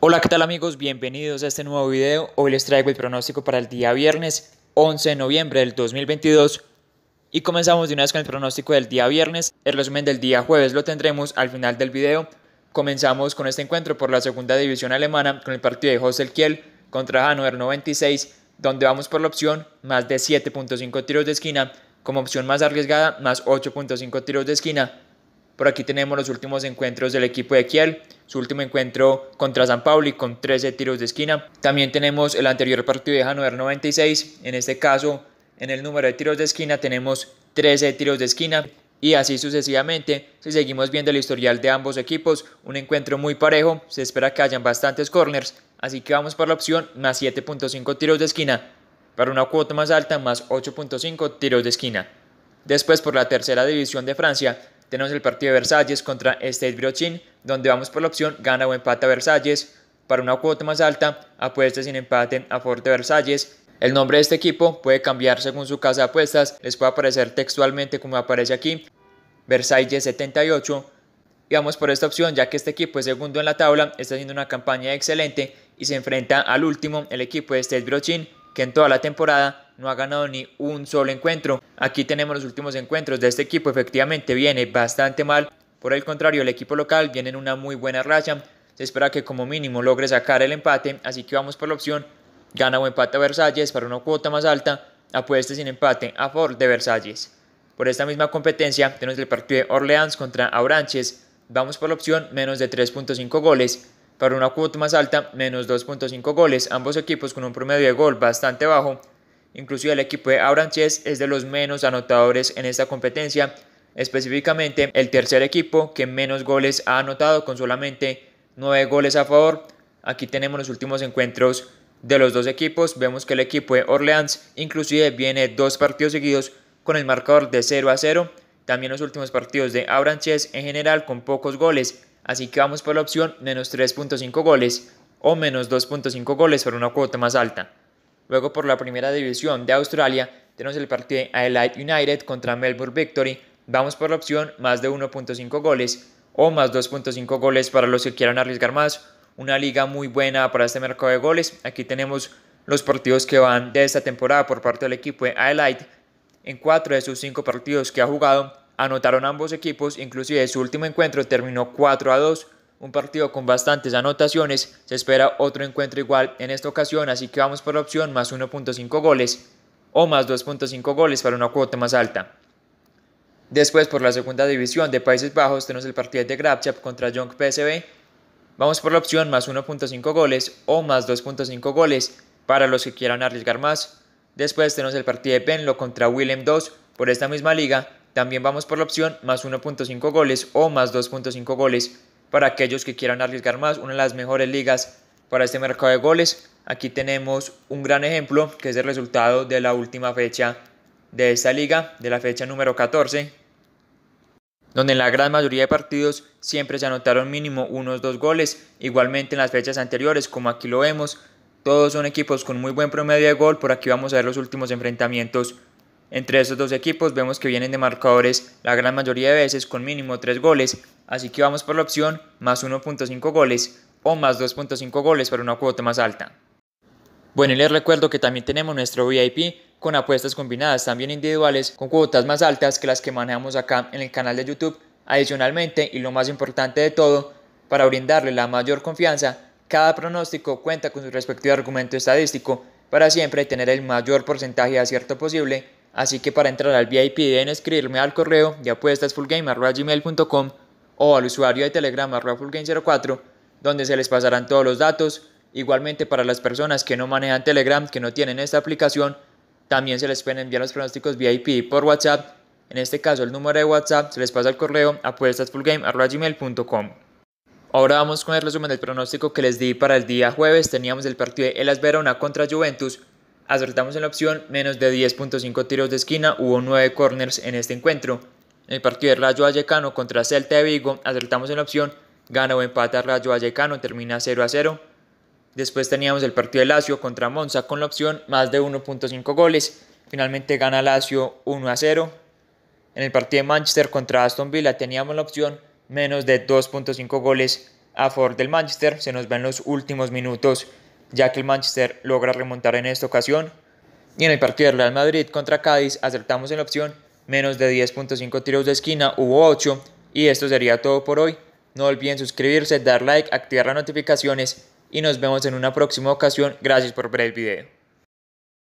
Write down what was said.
Hola, ¿qué tal amigos? Bienvenidos a este nuevo video. Hoy les traigo el pronóstico para el día viernes 11 de noviembre del 2022 y comenzamos de una vez con el pronóstico del día viernes. El resumen del día jueves lo tendremos al final del video. Comenzamos con este encuentro por la segunda división alemana con el partido de Hostel Kiel contra Hannover 96, donde vamos por la opción más de 7.5 tiros de esquina como opción más arriesgada más 8.5 tiros de esquina por aquí tenemos los últimos encuentros del equipo de Kiel, su último encuentro contra San Pauli con 13 tiros de esquina. También tenemos el anterior partido de Hannover 96, en este caso en el número de tiros de esquina tenemos 13 tiros de esquina y así sucesivamente. Si seguimos viendo el historial de ambos equipos, un encuentro muy parejo, se espera que hayan bastantes corners, así que vamos por la opción más 7.5 tiros de esquina, para una cuota más alta más 8.5 tiros de esquina. Después por la tercera división de Francia, tenemos el partido de Versalles contra State Brochin, donde vamos por la opción gana o empata Versalles. Para una cuota más alta, apuesta sin empate a Forte Versalles. El nombre de este equipo puede cambiar según su casa de apuestas, les puede aparecer textualmente como aparece aquí, Versalles 78. Y vamos por esta opción ya que este equipo es segundo en la tabla, está haciendo una campaña excelente y se enfrenta al último, el equipo de State Brochin, que en toda la temporada no ha ganado ni un solo encuentro. Aquí tenemos los últimos encuentros de este equipo, efectivamente viene bastante mal. Por el contrario, el equipo local viene en una muy buena racha. Se espera que como mínimo logre sacar el empate, así que vamos por la opción. Gana o empate a Versalles para una cuota más alta. Apuesta sin empate a favor de Versalles. Por esta misma competencia tenemos el partido de Orleans contra Auranches. Vamos por la opción menos de 3.5 goles. Para una cuota más alta, menos 2.5 goles. Ambos equipos con un promedio de gol bastante bajo. Inclusive el equipo de Abranches es de los menos anotadores en esta competencia, específicamente el tercer equipo que menos goles ha anotado con solamente 9 goles a favor. Aquí tenemos los últimos encuentros de los dos equipos. Vemos que el equipo de Orleans inclusive viene dos partidos seguidos con el marcador de 0 a 0. También los últimos partidos de Abranches en general con pocos goles. Así que vamos por la opción menos 3.5 goles o menos 2.5 goles para una cuota más alta. Luego por la primera división de Australia tenemos el partido de Adelaide United contra Melbourne Victory. Vamos por la opción más de 1.5 goles o más 2.5 goles para los que quieran arriesgar más. Una liga muy buena para este mercado de goles. Aquí tenemos los partidos que van de esta temporada por parte del equipo de Adelaide. En cuatro de sus cinco partidos que ha jugado, anotaron ambos equipos, inclusive su último encuentro terminó 4 a 2 un partido con bastantes anotaciones, se espera otro encuentro igual en esta ocasión, así que vamos por la opción más 1.5 goles o más 2.5 goles para una cuota más alta. Después por la segunda división de Países Bajos tenemos el partido de Grabchap contra Young PSV. Vamos por la opción más 1.5 goles o más 2.5 goles para los que quieran arriesgar más. Después tenemos el partido de penlo contra Willem II por esta misma liga. También vamos por la opción más 1.5 goles o más 2.5 goles para aquellos que quieran arriesgar más, una de las mejores ligas para este mercado de goles. Aquí tenemos un gran ejemplo que es el resultado de la última fecha de esta liga, de la fecha número 14, donde en la gran mayoría de partidos siempre se anotaron mínimo unos dos goles, igualmente en las fechas anteriores, como aquí lo vemos, todos son equipos con muy buen promedio de gol, por aquí vamos a ver los últimos enfrentamientos entre estos dos equipos, vemos que vienen de marcadores la gran mayoría de veces con mínimo tres goles, Así que vamos por la opción más 1.5 goles o más 2.5 goles para una cuota más alta. Bueno, y les recuerdo que también tenemos nuestro VIP con apuestas combinadas también individuales con cuotas más altas que las que manejamos acá en el canal de YouTube. Adicionalmente, y lo más importante de todo, para brindarle la mayor confianza, cada pronóstico cuenta con su respectivo argumento estadístico para siempre tener el mayor porcentaje de acierto posible. Así que para entrar al VIP deben escribirme al correo de apuestasfullgame.com o al usuario de Telegram fullgame 04 donde se les pasarán todos los datos. Igualmente para las personas que no manejan Telegram, que no tienen esta aplicación, también se les pueden enviar los pronósticos VIP por WhatsApp. En este caso, el número de WhatsApp se les pasa al correo gmail.com. Ahora vamos con el resumen del pronóstico que les di para el día jueves. Teníamos el partido de Elas Verona contra Juventus. Acertamos en la opción menos de 10.5 tiros de esquina. Hubo 9 corners en este encuentro. En el partido de Rayo Vallecano contra Celta de Vigo, acertamos en la opción, gana o empata Rayo Vallecano, termina 0 a 0. Después teníamos el partido de Lazio contra Monza con la opción más de 1.5 goles. Finalmente gana Lazio 1 a 0. En el partido de Manchester contra Aston Villa teníamos la opción menos de 2.5 goles a favor del Manchester. Se nos en los últimos minutos ya que el Manchester logra remontar en esta ocasión. Y en el partido de Real Madrid contra Cádiz acertamos en la opción menos de 10.5 tiros de esquina, hubo 8 y esto sería todo por hoy. No olviden suscribirse, dar like, activar las notificaciones y nos vemos en una próxima ocasión. Gracias por ver el video.